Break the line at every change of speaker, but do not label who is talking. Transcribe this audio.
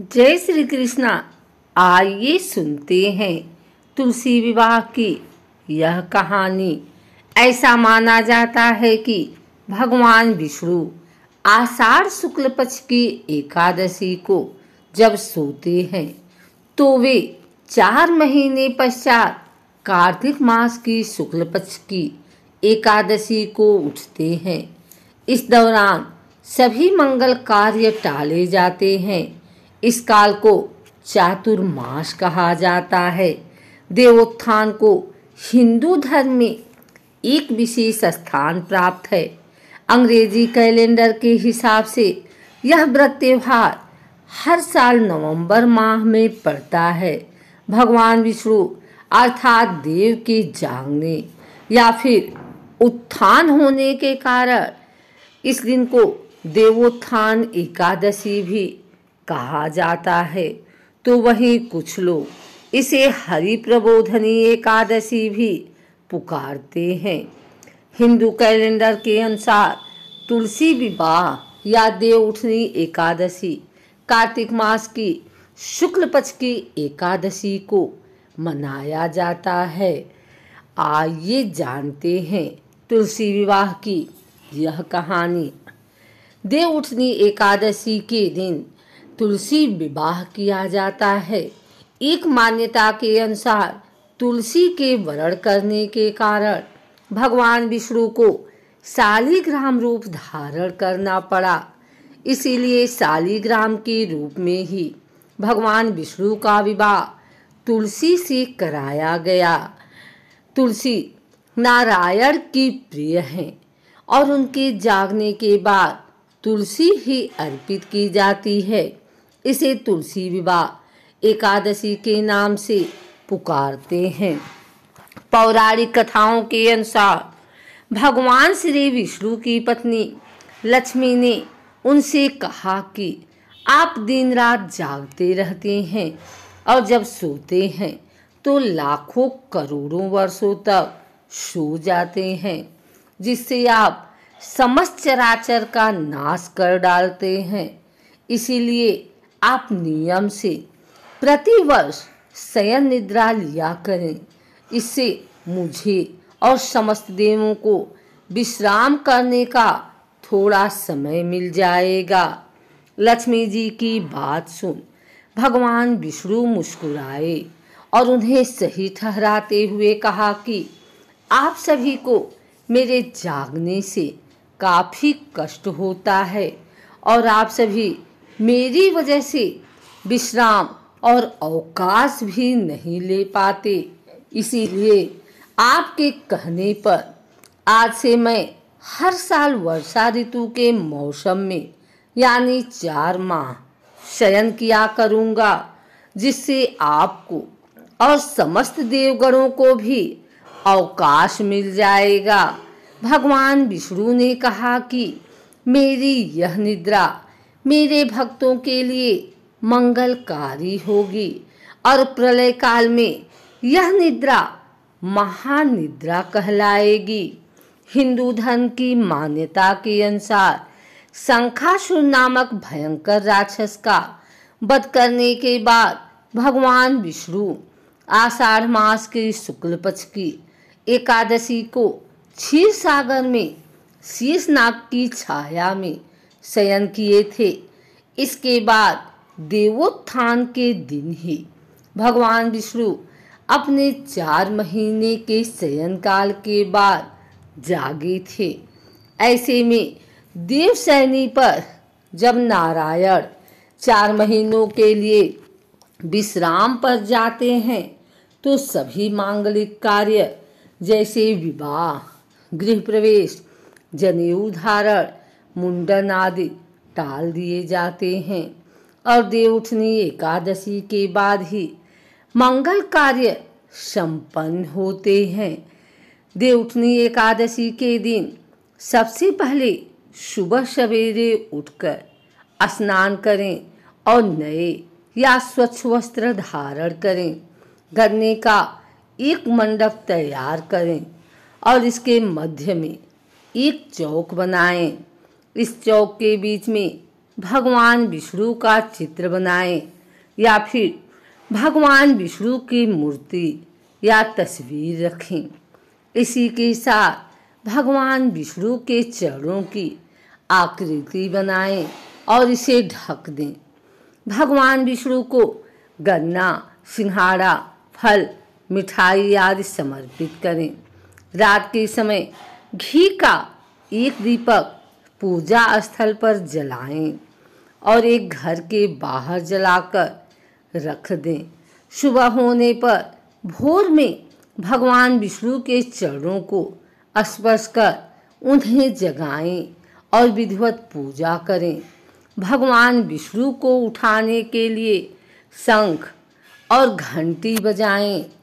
जय श्री कृष्णा आइए सुनते हैं तुलसी विवाह की यह कहानी ऐसा माना जाता है कि भगवान विष्णु आषाढ़ शुक्ल पक्ष की एकादशी को जब सोते हैं तो वे चार महीने पश्चात कार्तिक मास की शुक्ल पक्ष की एकादशी को उठते हैं इस दौरान सभी मंगल कार्य टाले जाते हैं इस काल को चातुर्मास कहा जाता है देवोत्थान को हिंदू धर्म में एक विशेष स्थान प्राप्त है अंग्रेजी कैलेंडर के हिसाब से यह व्रत त्यौहार हर साल नवंबर माह में पड़ता है भगवान विष्णु अर्थात देव के जागने या फिर उत्थान होने के कारण इस दिन को देवोत्थान एकादशी भी कहा जाता है तो वही कुछ लोग इसे हरि प्रबोधनी एकादशी भी पुकारते हैं हिंदू कैलेंडर के अनुसार तुलसी विवाह या देव उठनी एकादशी कार्तिक मास की शुक्ल पक्ष की एकादशी को मनाया जाता है आइए जानते हैं तुलसी विवाह की यह कहानी देव उठनी एकादशी के दिन तुलसी विवाह किया जाता है एक मान्यता के अनुसार तुलसी के वरण करने के कारण भगवान विष्णु को शालीग्राम रूप धारण करना पड़ा इसीलिए शालीग्राम के रूप में ही भगवान विष्णु का विवाह तुलसी से कराया गया तुलसी नारायण की प्रिय हैं और उनके जागने के बाद तुलसी ही अर्पित की जाती है इसे तुलसी विवाह एकादशी के नाम से पुकारते हैं पौराणिक कथाओं के अनुसार भगवान श्री विष्णु की पत्नी लक्ष्मी ने उनसे कहा कि आप दिन रात जागते रहते हैं और जब सोते हैं तो लाखों करोड़ों वर्षों तक सो जाते हैं जिससे आप समस्त चराचर का नाश कर डालते हैं इसीलिए आप नियम से प्रतिवर्ष शयन निद्रा लिया करें इससे मुझे और समस्त देवों को विश्राम करने का थोड़ा समय मिल जाएगा लक्ष्मी जी की बात सुन भगवान विष्णु मुस्कुराए और उन्हें सही ठहराते हुए कहा कि आप सभी को मेरे जागने से काफ़ी कष्ट होता है और आप सभी मेरी वजह से विश्राम और अवकाश भी नहीं ले पाते इसीलिए आपके कहने पर आज से मैं हर साल वर्षा ऋतु के मौसम में यानी चार माह शयन किया करूँगा जिससे आपको और समस्त देवगणों को भी अवकाश मिल जाएगा भगवान विष्णु ने कहा कि मेरी यह निद्रा मेरे भक्तों के लिए मंगलकारी होगी और प्रलय काल में यह निद्रा महानिद्रा कहलाएगी हिंदू धर्म की मान्यता के अनुसार शंखासुर नामक भयंकर राक्षस का वध करने के बाद भगवान विष्णु आषाढ़ मास के शुक्ल पक्ष की एकादशी को क्षीर सागर में शीर्षनाग की छाया में शयन किए थे इसके बाद देवोत्थान के दिन ही भगवान विष्णु अपने चार महीने के शयन काल के बाद जागे थे ऐसे में देव सैनी पर जब नारायण चार महीनों के लिए विश्राम पर जाते हैं तो सभी मांगलिक कार्य जैसे विवाह गृह प्रवेश जनेऊ धारण मुंडन आदि टाल दिए जाते हैं और देवउठनी एकादशी के बाद ही मंगल कार्य संपन्न होते हैं देवउठनी एकादशी के दिन सबसे पहले सुबह सवेरे उठकर स्नान करें और नए या स्वच्छ वस्त्र धारण करें गन्ने का एक मंडप तैयार करें और इसके मध्य में एक चौक बनाएं इस चौक के बीच में भगवान विष्णु का चित्र बनाएं या फिर भगवान विष्णु की मूर्ति या तस्वीर रखें इसी के साथ भगवान विष्णु के चरणों की आकृति बनाएं और इसे ढक दें भगवान विष्णु को गन्ना सिंघाड़ा फल मिठाई आदि समर्पित करें रात के समय घी का एक दीपक पूजा स्थल पर जलाएं और एक घर के बाहर जलाकर रख दें सुबह होने पर भोर में भगवान विष्णु के चरणों को स्पर्श कर उन्हें जगाएं और विधिवत पूजा करें भगवान विष्णु को उठाने के लिए शंख और घंटी बजाएं